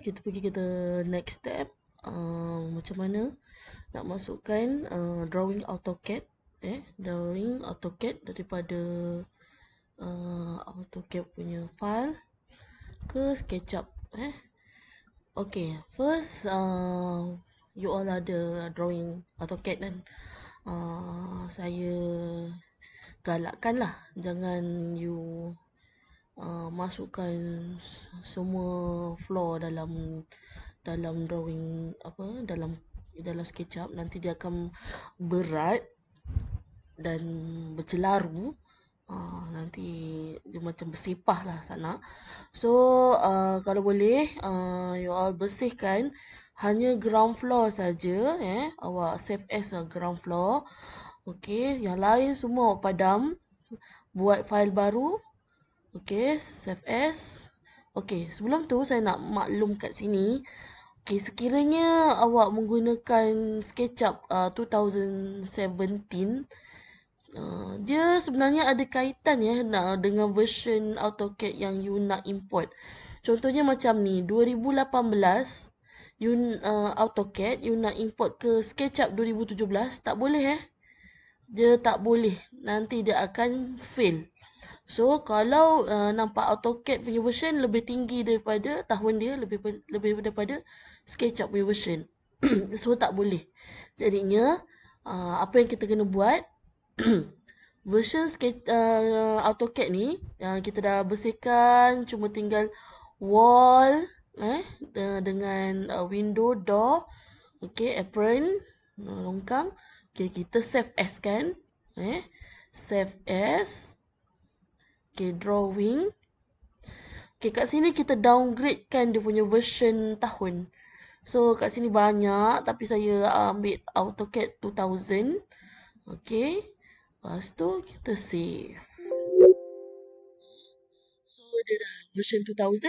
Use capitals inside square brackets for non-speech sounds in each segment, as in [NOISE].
kita pergi kita next step uh, macam mana nak masukkan uh, drawing AutoCAD eh drawing AutoCAD daripada uh, AutoCAD punya file ke SketchUp eh okey first uh, you all ada drawing AutoCAD kan uh, saya galakkanlah jangan you Ah, masukkan semua floor dalam dalam drawing apa dalam dalam sketchup nanti dia akan berat dan bercelaru uh, nanti dia macam bersepah lah sana so uh, kalau boleh uh, you all bersihkan hanya ground floor saja eh awak save as a ground floor okey yang lain semua padam buat fail baru Okay, save as. Okay, sebelum tu saya nak maklum kat sini. Okay, sekiranya awak menggunakan SketchUp uh, 2017, Uh, dia sebenarnya ada kaitan ya nak dengan version AutoCAD yang you nak import. Contohnya macam ni 2018 you uh, AutoCAD you nak import ke SketchUp 2017 tak boleh eh. Dia tak boleh. Nanti dia akan fail. So kalau uh, nampak AutoCAD punya version lebih tinggi daripada tahun dia lebih lebih daripada SketchUp punya version. [CLEARS THROAT] so tak boleh. Jadinya uh, apa yang kita kena buat [CLEARS THROAT] version sketch, uh, AutoCAD ni yang uh, kita dah bersihkan cuma tinggal wall eh dengan uh, window door okey apron uh, longkang okey kita save as kan eh save as Okay, drawing. Okay, kat sini kita downgrade kan dia punya version tahun. So, kat sini banyak tapi saya ambil AutoCAD 2000. Okay. Lepas tu, kita save. So, dia dah version 2000.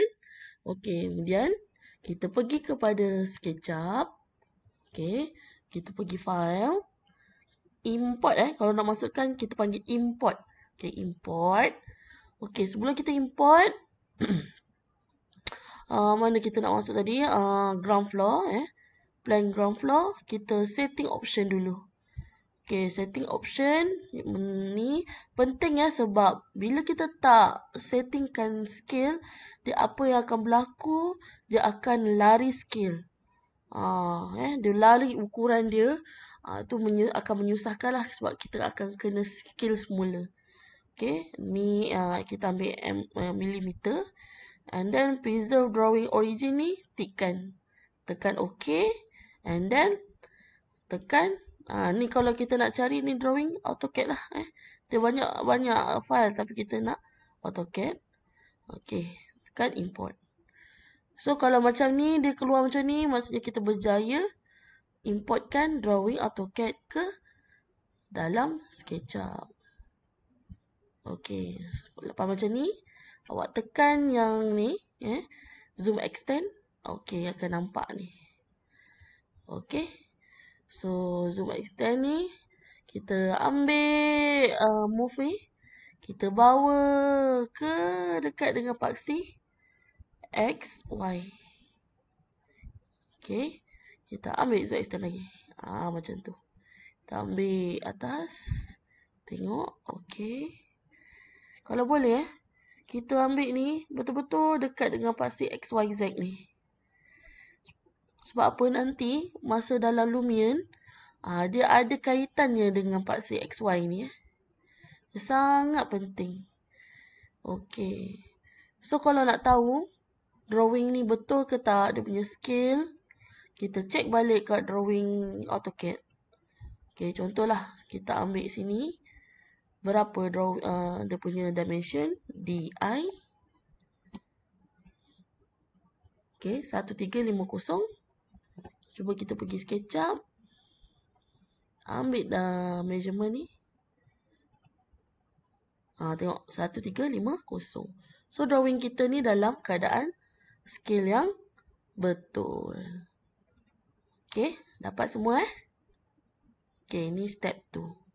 Okay, kemudian kita pergi kepada SketchUp. Okay, kita pergi file. Import eh, kalau nak masukkan kita panggil import. Okay, import. Import. Okey, sebelum kita import [CLEARS THROAT] uh, mana kita nak masuk tadi? Uh, ground floor eh. Plan ground floor, kita setting option dulu. Okey, setting option ni penting ya sebab bila kita tak settingkan skill, dia apa yang akan berlaku? Dia akan lari skill. Uh, ah, eh, dia lari ukuran dia. Uh, tu menye akan menyusahkanlah sebab kita akan kena skill semula. Okay, ni uh, kita ambil m, uh, ah, millimeter. And then preserve drawing origin ni, tekan. Tekan OK. And then, tekan. Uh, ni kalau kita nak cari ni drawing, AutoCAD lah. Eh. Dia banyak banyak file tapi kita nak AutoCAD. Okay, tekan import. So, kalau macam ni, dia keluar macam ni, maksudnya kita berjaya importkan drawing AutoCAD ke dalam SketchUp. Okey, lepas macam ni, awak tekan yang ni, eh, zoom extend. Okey, akan nampak ni. Okey. So, zoom extend ni kita ambil uh, move ni, kita bawa ke dekat dengan paksi X, Y. Okey. Kita ambil zoom extend lagi. Ah, macam tu. Kita ambil atas. Tengok. Okey. Kalau boleh, eh, kita ambil ni betul-betul dekat dengan pasir XYZ ni. Sebab apa nanti, masa dalam lumian, ah, dia ada kaitannya dengan pasir XY ni. Eh. Sangat penting. Okay. So, kalau nak tahu drawing ni betul ke tak, dia punya skill, kita check balik kat drawing AutoCAD. Okay, contohlah kita ambil sini berapa draw, uh, dia punya dimension di Okey 1350 cuba kita pergi sketchup ambil dah uh, measurement ni ha, tengok 1350 so drawing kita ni dalam keadaan scale yang betul okey dapat semua eh okey ni step 2